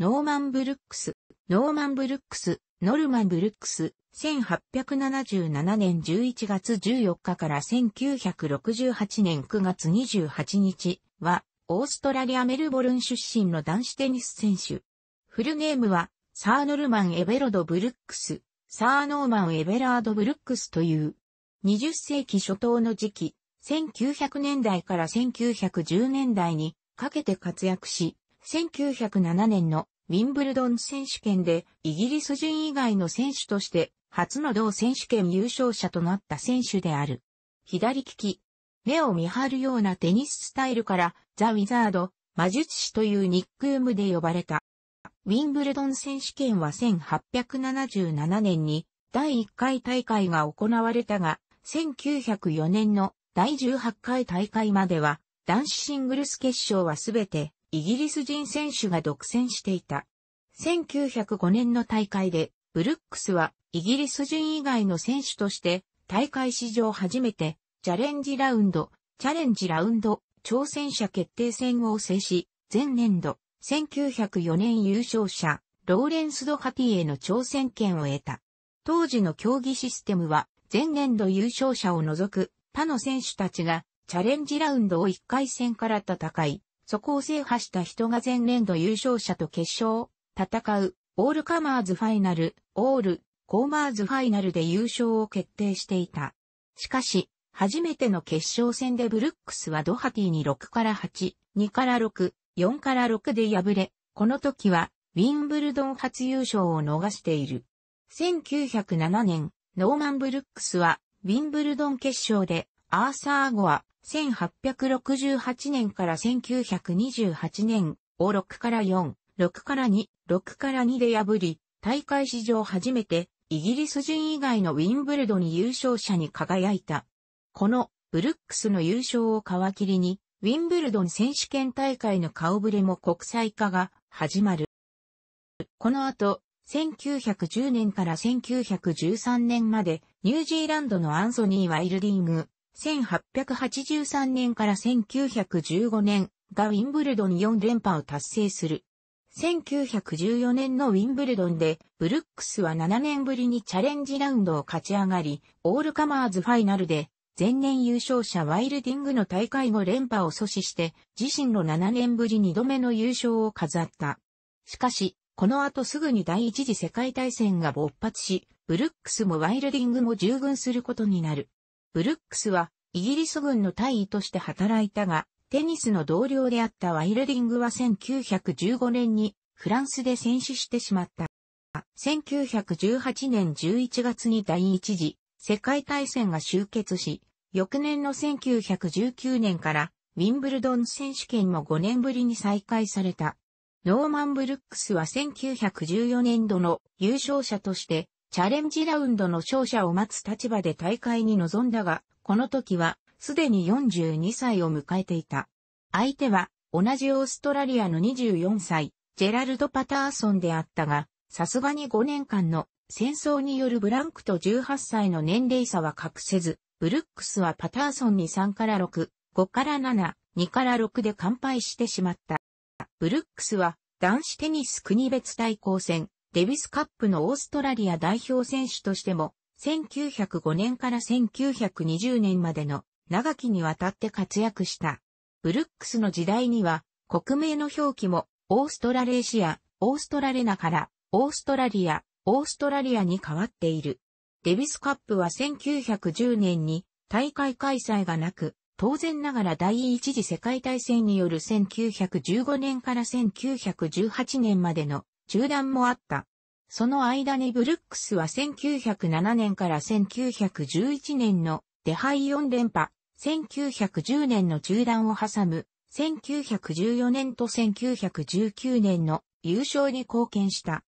ノーマン・ブルックス、ノーマン・ブルックス、ノルマン・ブルックス、1877年11月14日から1968年9月28日は、オーストラリア・メルボルン出身の男子テニス選手。フルネームは、サー・ノルマン・エベロド・ブルックス、サー・ノーマン・エベラード・ブルックスという、20世紀初頭の時期、1900年代から1910年代にかけて活躍し、1907年のウィンブルドン選手権でイギリス人以外の選手として初の同選手権優勝者となった選手である。左利き。目を見張るようなテニススタイルからザ・ウィザード、魔術師というニックームで呼ばれた。ウィンブルドン選手権は1877年に第1回大会が行われたが、1904年の第18回大会までは男子シングルス決勝はすべてイギリス人選手が独占していた。1905年の大会で、ブルックスはイギリス人以外の選手として大会史上初めてチャレンジラウンド、チャレンジラウンド挑戦者決定戦を制し、前年度1904年優勝者ローレンス・ドハティへの挑戦権を得た。当時の競技システムは前年度優勝者を除く他の選手たちがチャレンジラウンドを1回戦から戦い、そこを制覇した人が前年度優勝者と決勝、戦う、オールカマーズファイナル、オール、コーマーズファイナルで優勝を決定していた。しかし、初めての決勝戦でブルックスはドハティに6から8、2から6、4から6で敗れ、この時は、ウィンブルドン初優勝を逃している。1907年、ノーマン・ブルックスは、ウィンブルドン決勝で、アーサー・ゴア、1868年から1928年を6から4、6から2、6から2で破り、大会史上初めてイギリス人以外のウィンブルドに優勝者に輝いた。このブルックスの優勝を皮切りに、ウィンブルドン選手権大会の顔ぶれも国際化が始まる。この後、1910年から1913年までニュージーランドのアンソニー・ワイルディング、1883年から1915年がウィンブルドン4連覇を達成する。1914年のウィンブルドンで、ブルックスは7年ぶりにチャレンジラウンドを勝ち上がり、オールカマーズファイナルで、前年優勝者ワイルディングの大会後連覇を阻止して、自身の7年ぶり2度目の優勝を飾った。しかし、この後すぐに第一次世界大戦が勃発し、ブルックスもワイルディングも従軍することになる。ブルックスはイギリス軍の大尉として働いたが、テニスの同僚であったワイルディングは1915年にフランスで戦死してしまった。1918年11月に第一次世界大戦が終結し、翌年の1919年からウィンブルドン選手権も5年ぶりに再開された。ノーマン・ブルックスは1914年度の優勝者としてチャレンジラウンドの勝者を待つ立場で大会に臨んだが、この時はすでに42歳を迎えていた。相手は同じオーストラリアの24歳、ジェラルド・パターソンであったが、さすがに5年間の戦争によるブランクと18歳の年齢差は隠せず、ブルックスはパターソンに3から6、5から7、2から6で完敗してしまった。ブルックスは男子テニス国別対抗戦、デビスカップのオーストラリア代表選手としても、1905年から1920年までの長きにわたって活躍した。ブルックスの時代には、国名の表記も、オーストラレーシア、オーストラレナから、オーストラリア、オーストラリアに変わっている。デビスカップは1910年に大会開催がなく、当然ながら第一次世界大戦による1915年から1918年までの中断もあった。その間にブルックスは1907年から1911年のデハイ4連覇、1910年の中断を挟む、1914年と1919年の優勝に貢献した。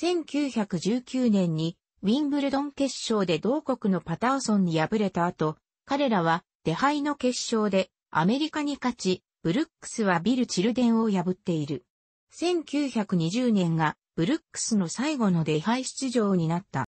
1919年にウィンブルドン決勝で同国のパターソンに敗れた後、彼らはデハイの決勝でアメリカに勝ち、ブルックスはビル・チルデンを破っている。1920年がブルックスの最後の礼拝出場になった。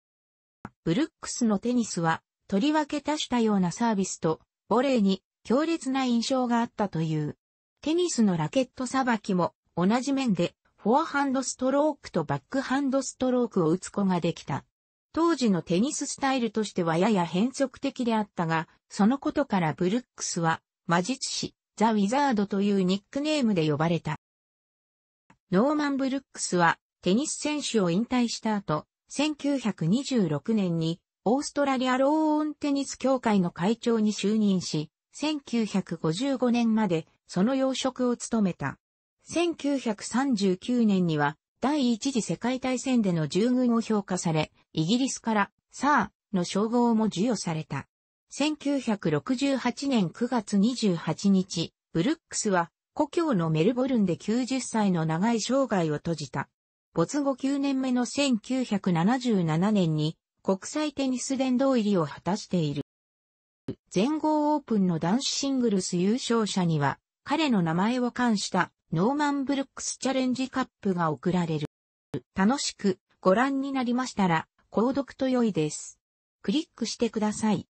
ブルックスのテニスは、とりわけ多種多様なサービスと、ボレーに強烈な印象があったという。テニスのラケットさばきも、同じ面で、フォアハンドストロークとバックハンドストロークを打つ子ができた。当時のテニススタイルとしてはやや変則的であったが、そのことからブルックスは、魔術師、ザ・ウィザードというニックネームで呼ばれた。ノーマン・ブルックスは、テニス選手を引退した後、1926年にオーストラリアローオンテニス協会の会長に就任し、1955年までその要職を務めた。1939年には第一次世界大戦での従軍を評価され、イギリスからサーの称号も授与された。1968年9月28日、ブルックスは故郷のメルボルンで90歳の長い生涯を閉じた。没後9年目の1977年に国際テニス殿堂入りを果たしている。全豪オープンの男子シングルス優勝者には、彼の名前を冠したノーマン・ブルックスチャレンジカップが贈られる。楽しくご覧になりましたら、購読と良いです。クリックしてください。